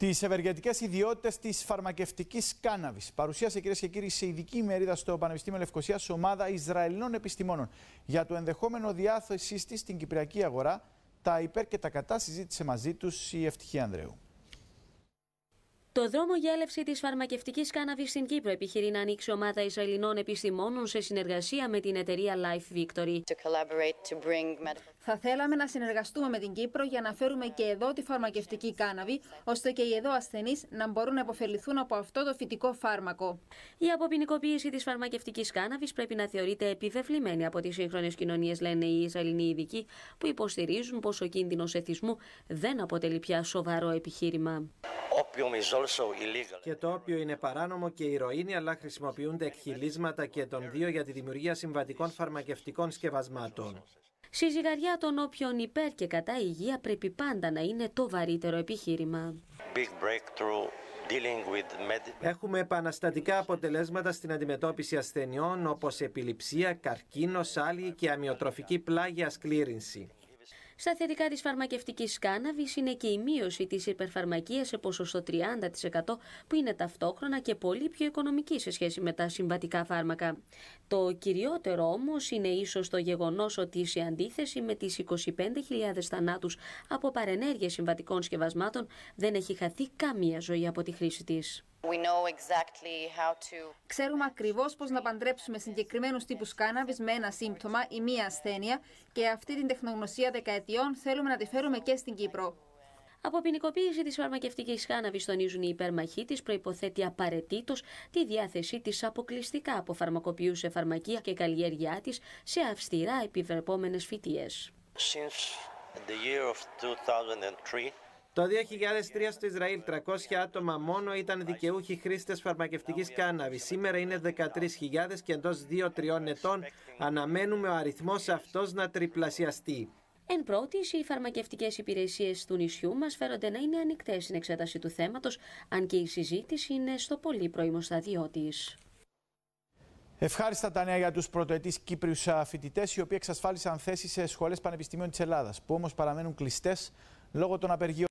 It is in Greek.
Τις ευεργετικές ιδιότητες της φαρμακευτικής κάναβης παρουσίασε κυρίες και κύριοι σε ειδική μερίδα στο Πανεπιστήμιο Λευκοσίας ομάδα Ισραηλινών επιστημόνων για το ενδεχόμενο διάθεσή της στην κυπριακή αγορά. Τα υπέρ και τα κατά συζήτησε μαζί τους η Ευτυχία Ανδρέου. Το δρόμο για έλευση της φαρμακευτικής κάναβης στην Κύπρο επιχειρεί να ανοίξει ομάδα Ισραηλινών επιστημόνων σε συνεργασία με την εταιρεία Life Victory. Θα θέλαμε να συνεργαστούμε με την Κύπρο για να φέρουμε και εδώ τη φαρμακευτική κάναβη, ώστε και οι εδώ ασθενείς να μπορούν να υποφεληθούν από αυτό το φυτικό φάρμακο. Η αποποινικοποίηση της φαρμακευτικής κάναβης πρέπει να θεωρείται επιβεβλημένη από τις σύγχρονες κοινωνίες, λένε οι Ισραηλινοί ειδικοί, που υποστηρίζουν πως ο κίνδυνος εθισμού δεν αποτελεί πια σοβαρό επιχείρημα. Και το όπιο είναι παράνομο και η ηρωίνη, αλλά χρησιμοποιούνται εκχυλίσματα και των δύο για τη δημιουργία συμβατικών φαρμακευτικών σκευασμάτων. Στη ζυγαριά των όποιων υπέρ και κατά υγεία πρέπει πάντα να είναι το βαρύτερο επιχείρημα. Έχουμε επαναστατικά αποτελέσματα στην αντιμετώπιση ασθενειών όπως επιληψία, καρκίνο, άλλη και αμοιοτροφική πλάγιας σκλήρινση. Στα θετικά της φαρμακευτικής κάναβης είναι και η μείωση της υπερφαρμακία σε ποσοστό 30% που είναι ταυτόχρονα και πολύ πιο οικονομική σε σχέση με τα συμβατικά φάρμακα. Το κυριότερο όμως είναι ίσως το γεγονός ότι σε αντίθεση με τις 25.000 θανάτους από παρενέργειε συμβατικών σκευασμάτων δεν έχει χαθεί καμία ζωή από τη χρήση της. Ξέρουμε ακριβώς πώς να παντρέψουμε συγκεκριμένους τύπους κάναβη με ένα σύμπτωμα ή μία ασθένεια και αυτή την τεχνογνωσία δεκαετιών θέλουμε να τη φέρουμε και στην Κύπρο. Από ποινικοποίηση της φαρμακευτικής κάναβη, τονίζουν οι υπερμαχοί της, προποθέτει απαραίτητος τη διάθεσή της αποκλειστικά από φαρμακοποιούς σε φαρμακεία και καλλιέργειά της σε αυστηρά επιβρεπόμενε φοιτίε. Το 2003 στο Ισραήλ 300 άτομα μόνο ήταν δικαιούχοι χρήστες φαρμακευτικής κάναβης. Σήμερα είναι 13.000 και εντός 2-3 ετών αναμένουμε ο αριθμός αυτός να τριπλασιαστεί. Εν πρώτη, οι φαρμακευτικές υπηρεσίες του νησιού μας φέρονται να είναι ανοιχτές στην εξέταση του θέματος, αν και η συζήτηση είναι στο πολύ πρώιμο σταδιό της. Ευχάριστα τα νέα για τους πρωτοετής Κύπριους φοιτητές, οι οποίοι εξασφάλισαν θέσει σε σχολές πανεπιστημίων της Ελλάδας, που όμως παραμένουν κλειστές λόγω των απεργιών.